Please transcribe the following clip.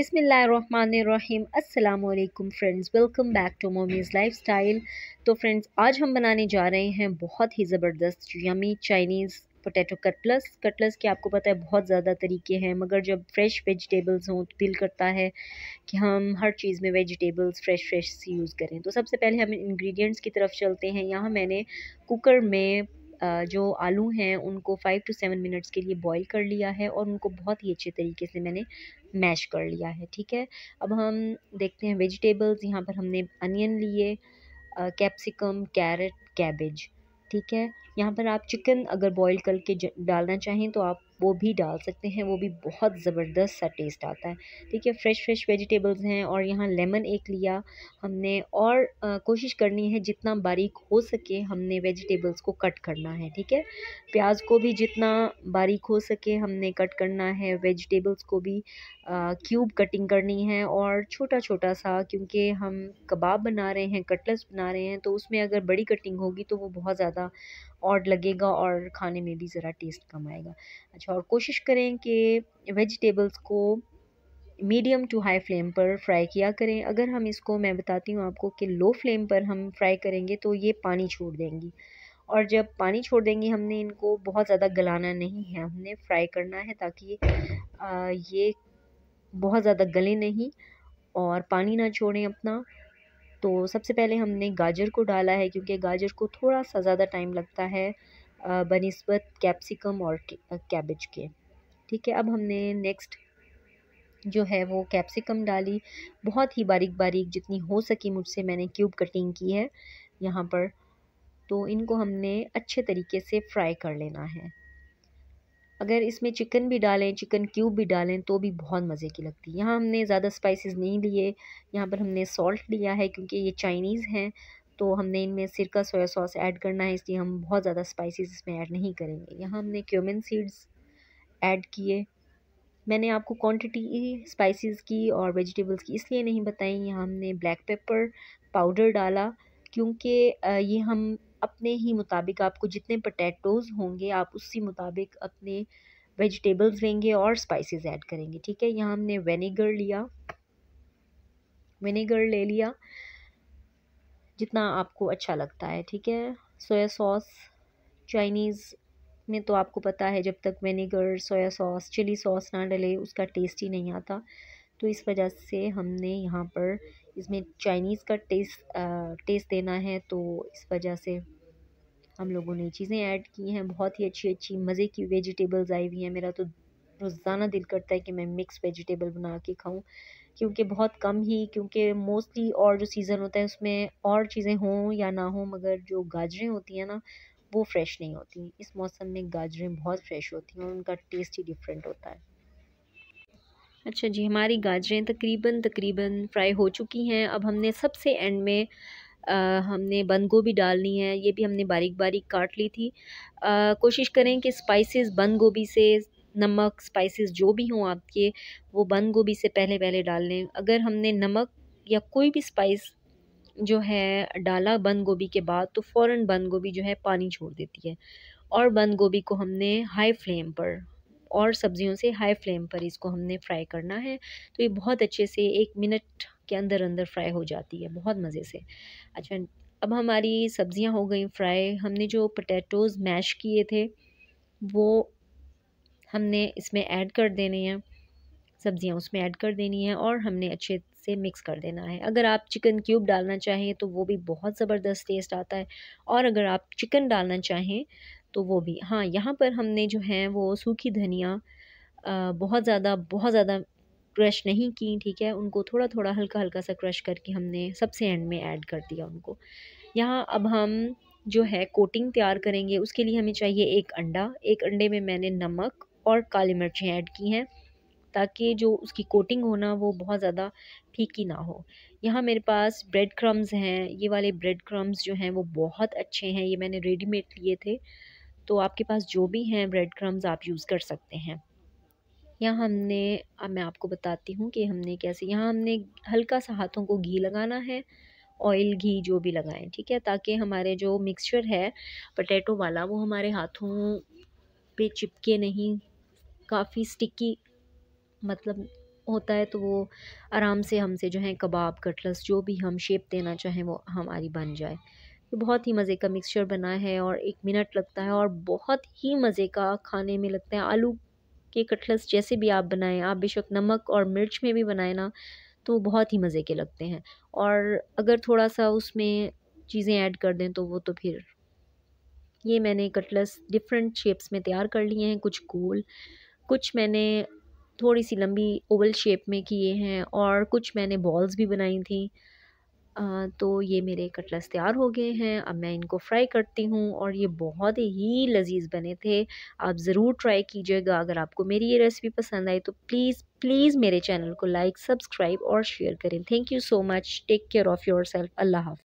अस्सलाम अल्लाम friends welcome back to mommy's lifestyle तो फ्रेंड्स आज हम बनाने जा रहे हैं बहुत ही ज़बरदस्त yummy Chinese potato cutlets cutlets के आपको पता है बहुत ज़्यादा तरीके हैं मगर जब फ्रेश वेजिटेबल्स हों तो दिल करता है कि हम हर चीज़ में वेजिटेबल्स फ्रेश फ्रेश यूज़ करें तो सबसे पहले हम इंग्रेडिएंट्स की तरफ चलते हैं यहाँ मैंने कुकर में जो आलू हैं उनको फ़ाइव टू सेवन मिनट्स के लिए बॉईल कर लिया है और उनको बहुत ही अच्छे तरीके से मैंने मैश कर लिया है ठीक है अब हम देखते हैं वेजिटेबल्स यहाँ पर हमने अनियन लिए कैप्सिकम कैरेट कैबेज ठीक है यहाँ पर आप चिकन अगर बॉईल करके डालना चाहें तो आप वो भी डाल सकते हैं वो भी बहुत ज़बरदस्त सा टेस्ट आता है ठीक है फ्रेश फ्रेश वेजिटेबल्स हैं और यहाँ लेमन एक लिया हमने और आ, कोशिश करनी है जितना बारीक हो सके हमने वेजिटेबल्स को कट करना है ठीक है प्याज को भी जितना बारीक हो सके हमने कट करना है वेजिटेबल्स को भी क्यूब कटिंग करनी है और छोटा छोटा सा क्योंकि हम कबाब बना रहे हैं कटलेट्स बना रहे हैं तो उसमें अगर बड़ी कटिंग होगी तो वो बहुत ज़्यादा और लगेगा और खाने में भी ज़रा टेस्ट कम आएगा अच्छा और कोशिश करें कि वेजिटेबल्स को मीडियम टू हाई फ्लेम पर फ्राई किया करें अगर हम इसको मैं बताती हूँ आपको कि लो फ्लेम पर हम फ्राई करेंगे तो ये पानी छोड़ देंगी और जब पानी छोड़ देंगे हमने इनको बहुत ज़्यादा गलाना नहीं है हमने फ्राई करना है ताकि ये बहुत ज़्यादा गले नहीं और पानी ना छोड़ें अपना तो सबसे पहले हमने गाजर को डाला है क्योंकि गाजर को थोड़ा सा ज़्यादा टाइम लगता है बनस्बत कैप्सिकम और कैबेज के ठीक है अब हमने नेक्स्ट जो है वो कैप्सिकम डाली बहुत ही बारीक बारीक जितनी हो सकी मुझसे मैंने क्यूब कटिंग की है यहाँ पर तो इनको हमने अच्छे तरीके से फ्राई कर लेना है अगर इसमें चिकन भी डालें चिकन क्यूब भी डालें तो भी बहुत मज़े की लगती है यहाँ हमने ज़्यादा स्पाइसेस नहीं लिए यहाँ पर हमने सॉल्ट लिया है क्योंकि ये चाइनीज़ हैं तो हमने इनमें सिरका सोया सॉस ऐड करना है इसलिए हम बहुत ज़्यादा स्पाइसेस इसमें ऐड नहीं करेंगे यहाँ हमने क्यूमिन सीड्स ऐड किए मैंने आपको क्वान्टिटी स्पाइसिस की और वेजिटेबल्स की इसलिए नहीं बताई यहाँ हमने ब्लैक पेपर पाउडर डाला क्योंकि ये हम अपने ही मुताबिक आपको जितने पटेटोज़ होंगे आप उसी मुताबिक अपने वेजिटेबल्स लेंगे और स्पाइसेस ऐड करेंगे ठीक है यहाँ हमने वेनेगर लिया विनेगर ले लिया जितना आपको अच्छा लगता है ठीक है सोया सॉस चाइनीज़ में तो आपको पता है जब तक vinegar soya sauce chilli sauce ना डले उसका टेस्ट ही नहीं आता तो इस वजह से हमने यहाँ पर इसमें चाइनीज़ का टेस्ट टेस्ट देना है तो इस वजह से हम लोगों ने चीज़ें ऐड की हैं बहुत ही अच्छी अच्छी मज़े की वेजिटेबल्स आई हुई हैं मेरा तो रोज़ाना दिल करता है कि मैं मिक्स वेजिटेबल बना के खाऊँ क्योंकि बहुत कम ही क्योंकि मोस्टली और जो सीज़न होता है उसमें और चीज़ें हों या ना हों मगर जो गाजरें होती हैं ना वो फ्रेश नहीं होती इस मौसम में गाजरें बहुत फ्रेश होती हैं और उनका टेस्ट ही डिफरेंट होता है अच्छा जी हमारी गाजरें तकरीबन तकरीबन फ्राई हो चुकी हैं अब हमने सबसे एंड में आ, हमने बंद गोभी डालनी है ये भी हमने बारीक बारीक काट ली थी कोशिश करें कि स्पाइसेस बंद गोभी से नमक स्पाइसेस जो भी हों आपके वो बंद गोभी से पहले पहले डाल लें अगर हमने नमक या कोई भी स्पाइस जो है डाला बंद गोभी के बाद तो फ़ौर बंद गोभी जो है पानी छोड़ देती है और बंद गोभी को हमने हाई फ्लेम पर और सब्जियों से हाई फ्लेम पर इसको हमने फ्राई करना है तो ये बहुत अच्छे से एक मिनट के अंदर अंदर फ्राई हो जाती है बहुत मज़े से अच्छा अब हमारी सब्ज़ियाँ हो गई फ्राई हमने जो पटेटोज़ मैश किए थे वो हमने इसमें ऐड कर देने हैं सब्ज़ियाँ उसमें ऐड कर देनी है और हमने अच्छे से मिक्स कर देना है अगर आप चिकन क्यूब डालना चाहें तो वो भी बहुत ज़बरदस्त टेस्ट आता है और अगर आप चिकन डालना चाहें तो वो भी हाँ यहाँ पर हमने जो है वो सूखी धनिया बहुत ज़्यादा बहुत ज़्यादा क्रश नहीं की ठीक है उनको थोड़ा थोड़ा हल्का हल्का सा क्रश करके हमने सबसे एंड में ऐड कर दिया उनको यहाँ अब हम जो है कोटिंग तैयार करेंगे उसके लिए हमें चाहिए एक अंडा एक अंडे में मैंने नमक और काली मिर्चें ऐड की हैं ताकि जो उसकी कोटिंग हो ना वो बहुत ज़्यादा फीकी ना हो यहाँ मेरे पास ब्रेड क्रम्स हैं ये वाले ब्रेड क्रम्स जो हैं वो बहुत अच्छे हैं ये मैंने रेडीमेड लिए थे तो आपके पास जो भी हैं ब्रेड क्रम्स आप यूज़ कर सकते हैं यहाँ हमने अब मैं आपको बताती हूँ कि हमने कैसे यहाँ हमने हल्का सा हाथों को घी लगाना है ऑयल घी जो भी लगाएं ठीक है ताकि हमारे जो मिक्सचर है पटेटो वाला वो हमारे हाथों पे चिपके नहीं काफ़ी स्टिकी मतलब होता है तो वो आराम से हमसे जो है कबाब कटलस जो भी हम शेप देना चाहें वो हमारी बन जाए तो बहुत ही मज़े का मिक्सचर बना है और एक मिनट लगता है और बहुत ही मज़े का खाने में लगता है आलू के कटलस जैसे भी आप बनाएं आप बेशक नमक और मिर्च में भी बनाएं ना तो बहुत ही मज़े के लगते हैं और अगर थोड़ा सा उसमें चीज़ें ऐड कर दें तो वो तो फिर ये मैंने कटलस डिफरेंट शेप्स में तैयार कर लिए हैं कुछ गोल कुछ मैंने थोड़ी सी लंबी ओवल शेप में किए हैं और कुछ मैंने बॉल्स भी बनाई थी तो ये मेरे कटलस तैयार हो गए हैं अब मैं इनको फ्राई करती हूँ और ये बहुत ही लजीज बने थे आप ज़रूर ट्राई कीजिएगा अगर आपको मेरी ये रेसिपी पसंद आई तो प्लीज़ प्लीज़ मेरे चैनल को लाइक सब्सक्राइब और शेयर करें thank you so much take care of yourself अल्लाह हाफ